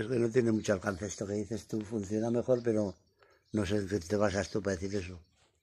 Es que no tiene mucho alcance esto que dices tú, funciona mejor, pero no sé qué te basas tú para decir eso.